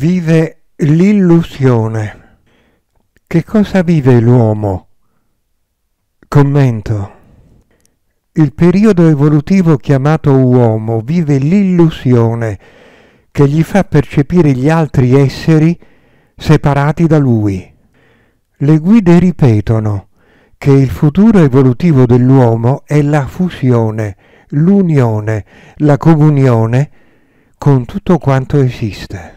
vive l'illusione. Che cosa vive l'uomo? Commento. Il periodo evolutivo chiamato uomo vive l'illusione che gli fa percepire gli altri esseri separati da lui. Le guide ripetono che il futuro evolutivo dell'uomo è la fusione, l'unione, la comunione con tutto quanto esiste.